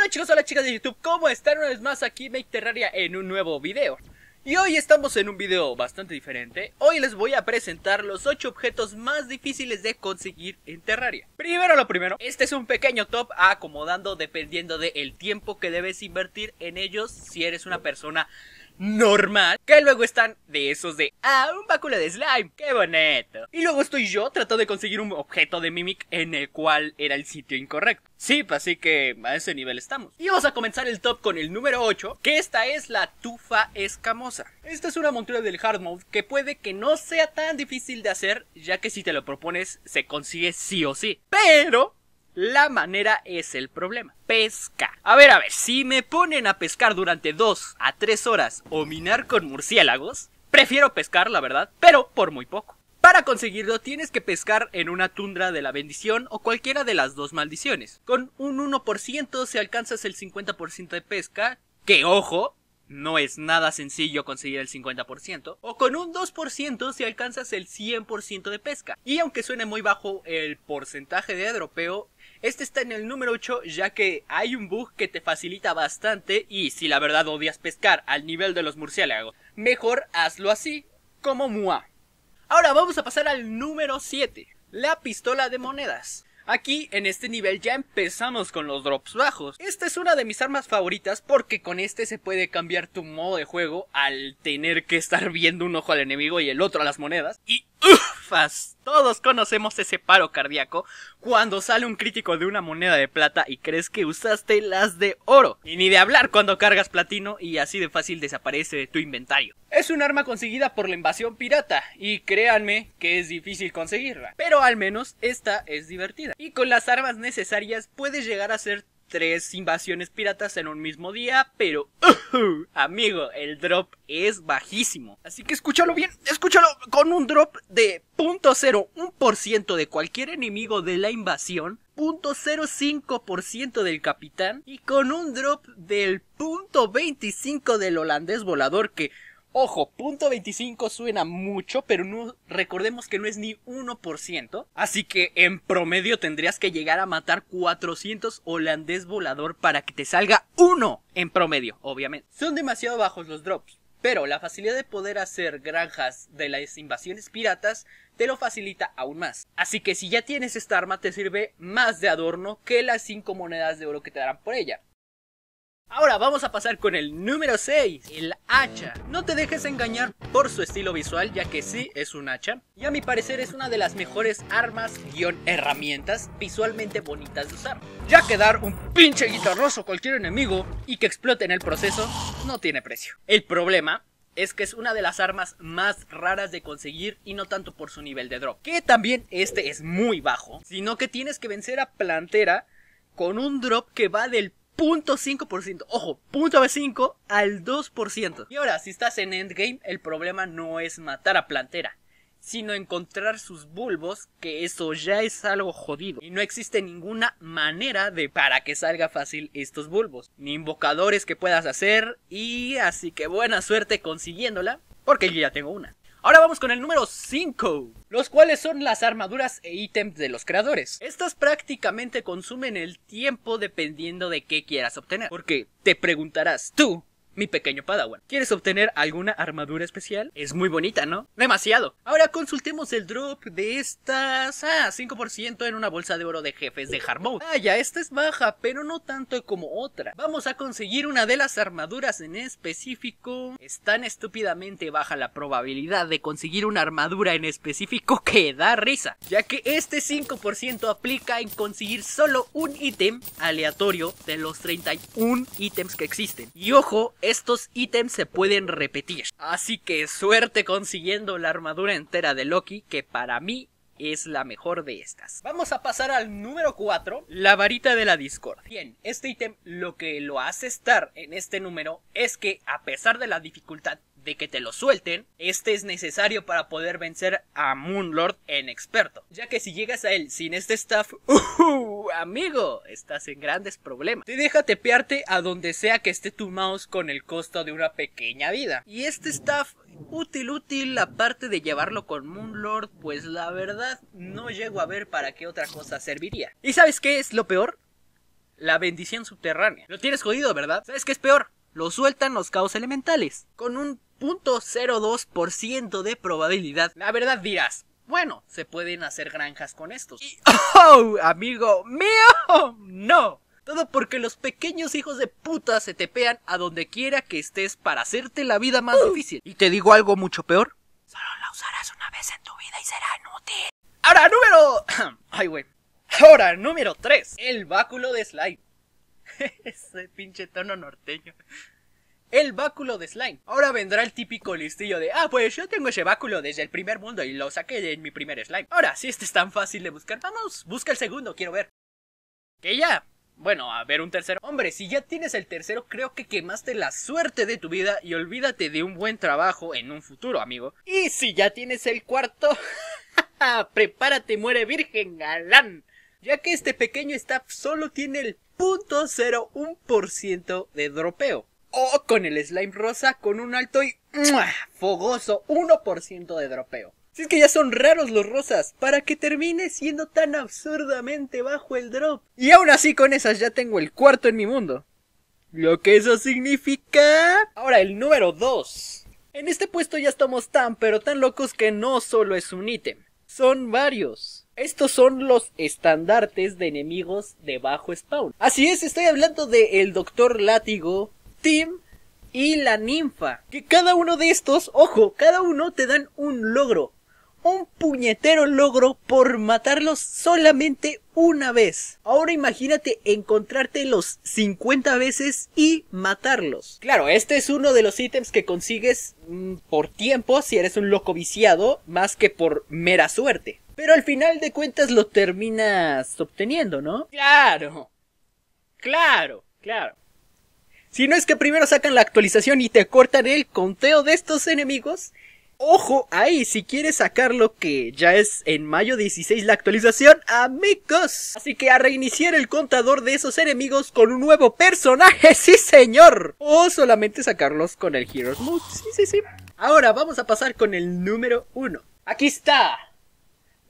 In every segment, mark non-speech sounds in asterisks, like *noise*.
Hola chicos, hola chicas de YouTube, ¿cómo están? Una vez más aquí Make Terraria en un nuevo video Y hoy estamos en un video bastante diferente Hoy les voy a presentar los 8 objetos más difíciles de conseguir en Terraria Primero lo primero, este es un pequeño top acomodando dependiendo de el tiempo que debes invertir en ellos Si eres una persona normal, que luego están de esos de, ah, un báculo de slime, qué bonito. Y luego estoy yo tratando de conseguir un objeto de Mimic en el cual era el sitio incorrecto. Sí, pues, así que a ese nivel estamos. Y vamos a comenzar el top con el número 8, que esta es la tufa escamosa. Esta es una montura del hard mode que puede que no sea tan difícil de hacer, ya que si te lo propones se consigue sí o sí. Pero la manera es el problema. Pesca. A ver, a ver, si me ponen a pescar durante 2 a 3 horas o minar con murciélagos, prefiero pescar, la verdad, pero por muy poco. Para conseguirlo tienes que pescar en una tundra de la bendición o cualquiera de las dos maldiciones. Con un 1% si alcanzas el 50% de pesca, que ojo, no es nada sencillo conseguir el 50%, o con un 2% si alcanzas el 100% de pesca. Y aunque suene muy bajo el porcentaje de dropeo, este está en el número 8 ya que hay un bug que te facilita bastante y si la verdad odias pescar al nivel de los murciélagos, mejor hazlo así, como Mua. Ahora vamos a pasar al número 7, la pistola de monedas. Aquí en este nivel ya empezamos con los drops bajos. Esta es una de mis armas favoritas porque con este se puede cambiar tu modo de juego al tener que estar viendo un ojo al enemigo y el otro a las monedas. Y ¡Ufas! Todos conocemos ese paro cardíaco cuando sale un crítico de una moneda de plata y crees que usaste las de oro. Y ni de hablar cuando cargas platino y así de fácil desaparece de tu inventario. Es un arma conseguida por la invasión pirata y créanme que es difícil conseguirla. Pero al menos esta es divertida. Y con las armas necesarias puedes llegar a ser tres invasiones piratas en un mismo día, pero *coughs* amigo, el drop es bajísimo. Así que escúchalo bien, escúchalo con un drop de 0.01% de cualquier enemigo de la invasión, 0.05% del capitán y con un drop del 0.25 del holandés volador que Ojo, punto 25 suena mucho, pero no, recordemos que no es ni 1%, así que en promedio tendrías que llegar a matar 400 holandés volador para que te salga uno en promedio, obviamente. Son demasiado bajos los drops, pero la facilidad de poder hacer granjas de las invasiones piratas te lo facilita aún más. Así que si ya tienes esta arma te sirve más de adorno que las 5 monedas de oro que te darán por ella. Ahora vamos a pasar con el número 6, el hacha. No te dejes engañar por su estilo visual, ya que sí es un hacha. Y a mi parecer es una de las mejores armas, guión, herramientas visualmente bonitas de usar. Ya que dar un pinche guitarroso a cualquier enemigo y que explote en el proceso no tiene precio. El problema es que es una de las armas más raras de conseguir y no tanto por su nivel de drop, que también este es muy bajo, sino que tienes que vencer a Plantera con un drop que va del 5%, ojo, B5 al 2%. Y ahora, si estás en Endgame, el problema no es matar a Plantera, sino encontrar sus bulbos, que eso ya es algo jodido. Y no existe ninguna manera de para que salga fácil estos bulbos, ni invocadores que puedas hacer, y así que buena suerte consiguiéndola, porque yo ya tengo una. Ahora vamos con el número 5, los cuales son las armaduras e ítems de los creadores. Estas prácticamente consumen el tiempo dependiendo de qué quieras obtener. Porque te preguntarás tú, mi pequeño Padawan. ¿Quieres obtener alguna armadura especial? Es muy bonita, ¿no? Demasiado. Ahora consultemos el drop de estas. Ah, 5% en una bolsa de oro de jefes de Hard Ah, ya, esta es baja, pero no tanto como otra. Vamos a conseguir una de las armaduras en específico. Es tan estúpidamente baja la probabilidad de conseguir una armadura en específico *laughs* que da risa, ya que este 5% aplica en conseguir solo un ítem aleatorio de los 31 ítems que existen. Y ojo, estos ítems se pueden repetir. Así que suerte consiguiendo la armadura entera de Loki, que para mí es la mejor de estas. Vamos a pasar al número 4, la varita de la discordia. Bien, este ítem lo que lo hace estar en este número es que a pesar de la dificultad de que te lo suelten, este es necesario para poder vencer a Moonlord en experto. Ya que si llegas a él sin este staff, *laughs* uh, amigo, estás en grandes problemas. Te deja tepearte a donde sea que esté tu mouse con el costo de una pequeña vida. Y este staff útil, útil, aparte de llevarlo con Moonlord, pues la verdad no llego a ver para qué otra cosa serviría. ¿Y sabes qué es lo peor? La bendición subterránea. Lo tienes jodido, ¿verdad? ¿Sabes qué es peor? Lo sueltan los caos elementales. Con un 0.02% de probabilidad. La verdad dirás, bueno, se pueden hacer granjas con estos. ¡Oh, amigo mío! ¡No! Todo porque los pequeños hijos de puta se pean a donde quiera que estés para hacerte la vida más difícil. Y te digo algo mucho peor. Solo la usarás una vez en tu vida y será inútil. Ahora, número... *clears throat* Ay, güey. Ahora, número 3. El báculo de slime. *laughs* Ese pinche tono norteño el báculo de slime. Ahora vendrá el típico listillo de, ah, pues yo tengo ese báculo desde el primer mundo y lo saqué en mi primer slime. Ahora, si este es tan fácil de buscar, vamos, busca el segundo, quiero ver. Que ya. Bueno, a ver un tercero. Hombre, si ya tienes el tercero, creo que quemaste la suerte de tu vida y olvídate de un buen trabajo en un futuro, amigo. Y si ya tienes el cuarto, *laughs* prepárate, muere virgen, galán. Ya que este pequeño staff solo tiene el 0.01% de dropeo o con el slime rosa con un alto y fogoso 1% de dropeo. Si es que ya son raros los rosas, para que termine siendo tan absurdamente bajo el drop. Y aún así con esas ya tengo el cuarto en mi mundo. Lo que eso significa... Ahora el número 2. En este puesto ya estamos tan pero tan locos que no solo es un ítem, son varios. Estos son los estandartes de enemigos de bajo spawn. Así es, estoy hablando de el Doctor Látigo, Tim y la ninfa. Que cada uno de estos, ojo, cada uno te dan un logro. Un puñetero logro por matarlos solamente una vez. Ahora imagínate encontrarte los 50 veces y matarlos. Claro, este es uno de los ítems que consigues mm, por tiempo si eres un loco viciado, más que por mera suerte. Pero al final de cuentas lo terminas obteniendo, ¿no? Claro. Claro, claro. Si no es que primero sacan la actualización y te cortan el conteo de estos enemigos. Ojo ahí, si quieres sacar lo que ya es en mayo 16 la actualización, amigos. Así que a reiniciar el contador de esos enemigos con un nuevo personaje, *laughs* sí señor. O solamente sacarlos con el Heroes Mode, sí, sí, sí. Ahora vamos a pasar con el número 1. Aquí está.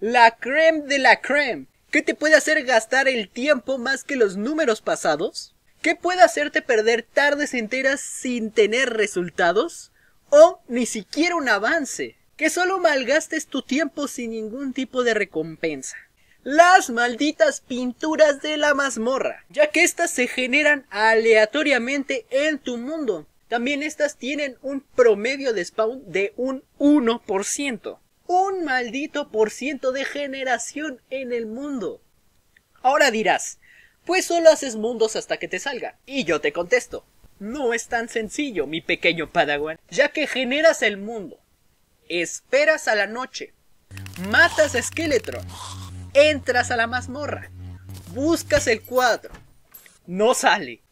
La creme de la creme. ¿Qué te puede hacer gastar el tiempo más que los números pasados? Qué puede hacerte perder tardes enteras sin tener resultados o ni siquiera un avance, que solo malgastes tu tiempo sin ningún tipo de recompensa. Las malditas pinturas de la mazmorra, ya que estas se generan aleatoriamente en tu mundo. También estas tienen un promedio de spawn de un 1%. Un maldito por ciento de generación en el mundo. Ahora dirás, pues solo haces mundos hasta que te salga. Y yo te contesto. No es tan sencillo, mi pequeño Padawan, ya que generas el mundo. Esperas a la noche. Matas a Skeletron. Entras a la mazmorra. Buscas el cuadro. No sale.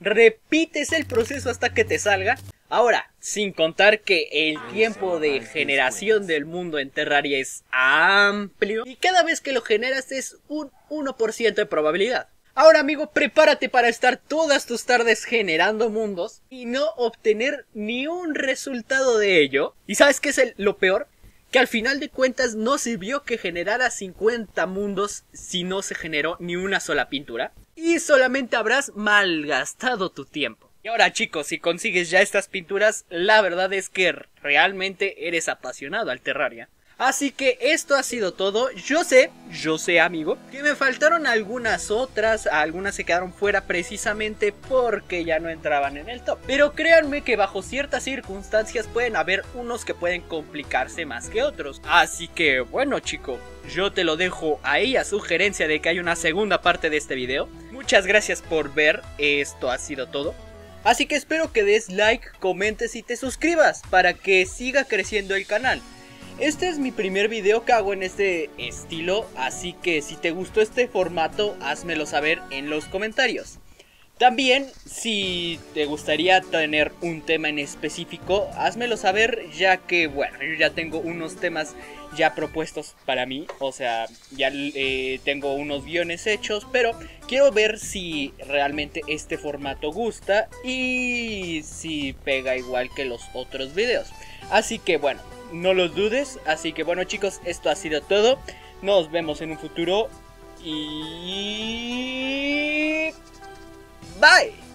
Repites el proceso hasta que te salga. Ahora, sin contar que el tiempo de generación del mundo en Terraria es amplio y cada vez que lo generas es un 1% de probabilidad. Ahora amigo, prepárate para estar todas tus tardes generando mundos y no obtener ni un resultado de ello. ¿Y sabes qué es lo peor? Que al final de cuentas no sirvió que generara 50 mundos si no se generó ni una sola pintura. Y solamente habrás malgastado tu tiempo. Y ahora chicos, si consigues ya estas pinturas, la verdad es que realmente eres apasionado al Terraria. Así que esto ha sido todo. Yo sé, yo sé amigo, que me faltaron algunas otras, algunas se quedaron fuera precisamente porque ya no entraban en el top. Pero créanme que bajo ciertas circunstancias pueden haber unos que pueden complicarse más que otros. Así que bueno chico, yo te lo dejo ahí a sugerencia de que hay una segunda parte de este video. Muchas gracias por ver, esto ha sido todo. Así que espero que des like, comentes y te suscribas para que siga creciendo el canal. Este es mi primer video que hago en este estilo, así que si te gustó este formato, házmelo saber en los comentarios. También, si te gustaría tener un tema en específico, házmelo saber, ya que, bueno, yo ya tengo unos temas ya propuestos para mí, o sea, ya eh, tengo unos guiones hechos, pero quiero ver si realmente este formato gusta y si pega igual que los otros videos. Así que, bueno, no lo dudes. Así que bueno chicos, esto ha sido todo. Nos vemos en un futuro y... Bye.